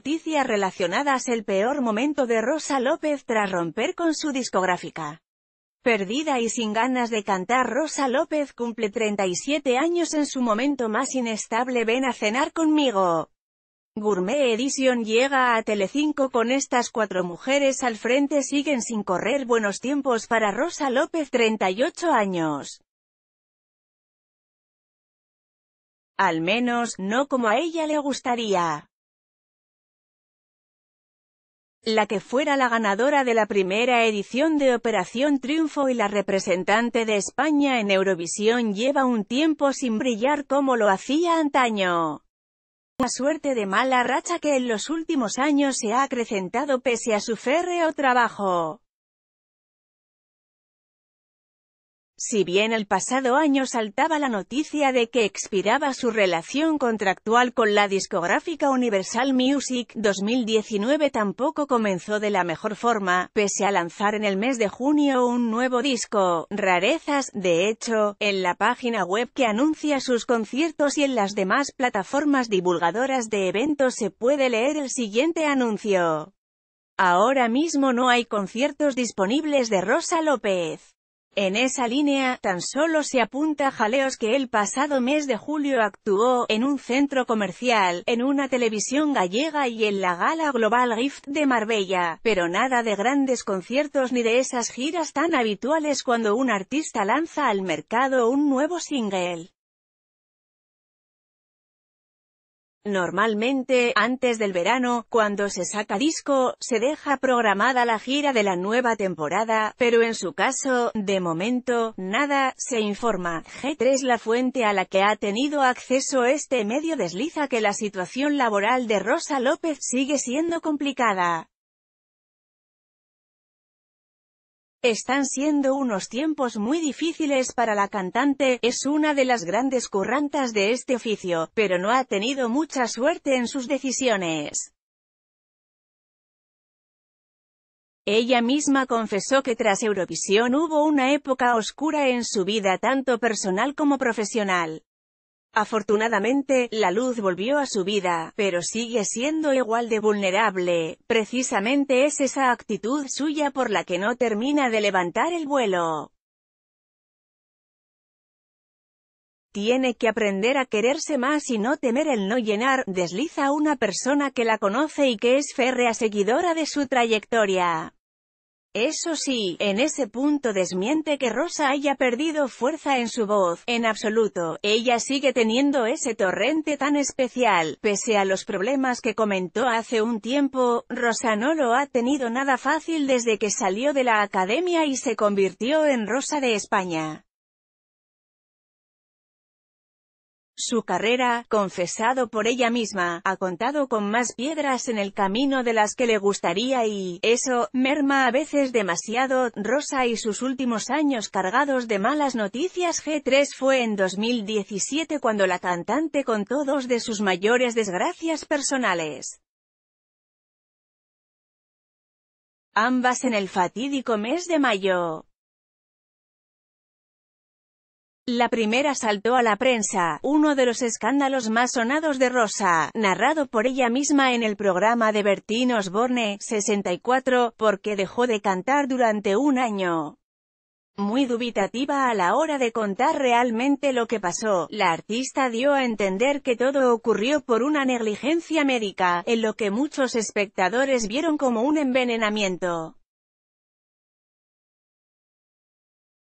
noticias relacionadas el peor momento de Rosa López tras romper con su discográfica. Perdida y sin ganas de cantar Rosa López cumple 37 años en su momento más inestable Ven a cenar conmigo. Gourmet Edition llega a Telecinco con estas cuatro mujeres al frente siguen sin correr buenos tiempos para Rosa López 38 años. Al menos, no como a ella le gustaría la que fuera la ganadora de la primera edición de Operación Triunfo y la representante de España en Eurovisión lleva un tiempo sin brillar como lo hacía antaño. Una suerte de mala racha que en los últimos años se ha acrecentado pese a su férreo trabajo. Si bien el pasado año saltaba la noticia de que expiraba su relación contractual con la discográfica Universal Music, 2019 tampoco comenzó de la mejor forma, pese a lanzar en el mes de junio un nuevo disco, Rarezas, de hecho, en la página web que anuncia sus conciertos y en las demás plataformas divulgadoras de eventos se puede leer el siguiente anuncio. Ahora mismo no hay conciertos disponibles de Rosa López. En esa línea, tan solo se apunta jaleos que el pasado mes de julio actuó, en un centro comercial, en una televisión gallega y en la gala Global Gift de Marbella, pero nada de grandes conciertos ni de esas giras tan habituales cuando un artista lanza al mercado un nuevo single. Normalmente, antes del verano, cuando se saca disco, se deja programada la gira de la nueva temporada, pero en su caso, de momento, nada, se informa. G3 La fuente a la que ha tenido acceso este medio desliza que la situación laboral de Rosa López sigue siendo complicada. Están siendo unos tiempos muy difíciles para la cantante, es una de las grandes currantas de este oficio, pero no ha tenido mucha suerte en sus decisiones. Ella misma confesó que tras Eurovisión hubo una época oscura en su vida tanto personal como profesional. Afortunadamente, la luz volvió a su vida, pero sigue siendo igual de vulnerable, precisamente es esa actitud suya por la que no termina de levantar el vuelo. Tiene que aprender a quererse más y no temer el no llenar, desliza a una persona que la conoce y que es férrea seguidora de su trayectoria. Eso sí, en ese punto desmiente que Rosa haya perdido fuerza en su voz, en absoluto, ella sigue teniendo ese torrente tan especial, pese a los problemas que comentó hace un tiempo, Rosa no lo ha tenido nada fácil desde que salió de la academia y se convirtió en Rosa de España. Su carrera, confesado por ella misma, ha contado con más piedras en el camino de las que le gustaría y, eso, merma a veces demasiado, Rosa y sus últimos años cargados de malas noticias G3 fue en 2017 cuando la cantante contó dos de sus mayores desgracias personales. Ambas en el fatídico mes de mayo. La primera saltó a la prensa, uno de los escándalos más sonados de Rosa, narrado por ella misma en el programa de Bertín Osborne, 64, porque dejó de cantar durante un año. Muy dubitativa a la hora de contar realmente lo que pasó, la artista dio a entender que todo ocurrió por una negligencia médica, en lo que muchos espectadores vieron como un envenenamiento.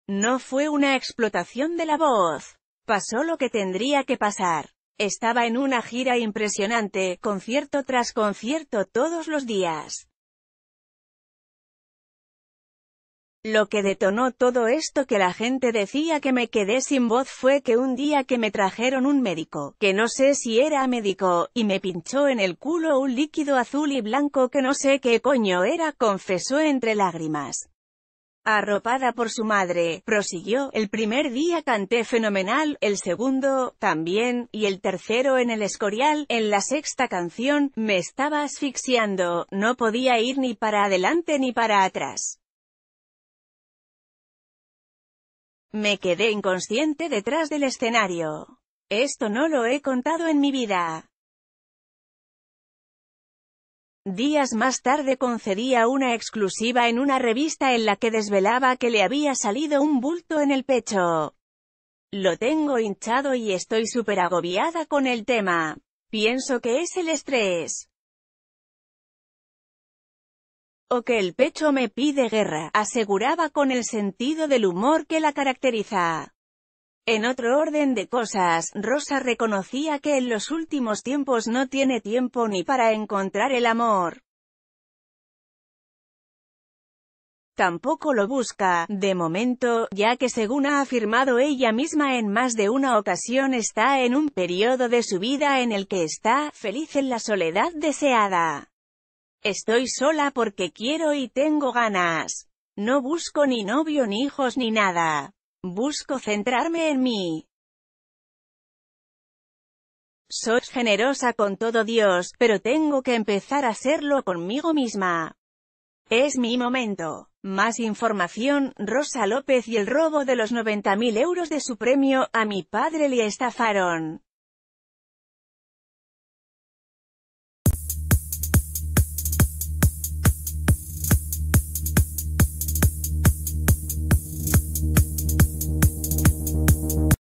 No fue una explotación de la voz. Pasó lo que tendría que pasar. Estaba en una gira impresionante, concierto tras concierto todos los días. Lo que detonó todo esto que la gente decía que me quedé sin voz fue que un día que me trajeron un médico, que no sé si era médico, y me pinchó en el culo un líquido azul y blanco que no sé qué coño era, confesó entre lágrimas. Arropada por su madre, prosiguió, el primer día canté fenomenal, el segundo, también, y el tercero en el Escorial, en la sexta canción, me estaba asfixiando, no podía ir ni para adelante ni para atrás. Me quedé inconsciente detrás del escenario. Esto no lo he contado en mi vida. Días más tarde concedía una exclusiva en una revista en la que desvelaba que le había salido un bulto en el pecho. Lo tengo hinchado y estoy súper agobiada con el tema. Pienso que es el estrés. O que el pecho me pide guerra, aseguraba con el sentido del humor que la caracteriza. En otro orden de cosas, Rosa reconocía que en los últimos tiempos no tiene tiempo ni para encontrar el amor. Tampoco lo busca, de momento, ya que según ha afirmado ella misma en más de una ocasión está en un periodo de su vida en el que está feliz en la soledad deseada. Estoy sola porque quiero y tengo ganas. No busco ni novio ni hijos ni nada. Busco centrarme en mí. Soy generosa con todo Dios, pero tengo que empezar a serlo conmigo misma. Es mi momento. Más información, Rosa López y el robo de los 90.000 euros de su premio, a mi padre le estafaron.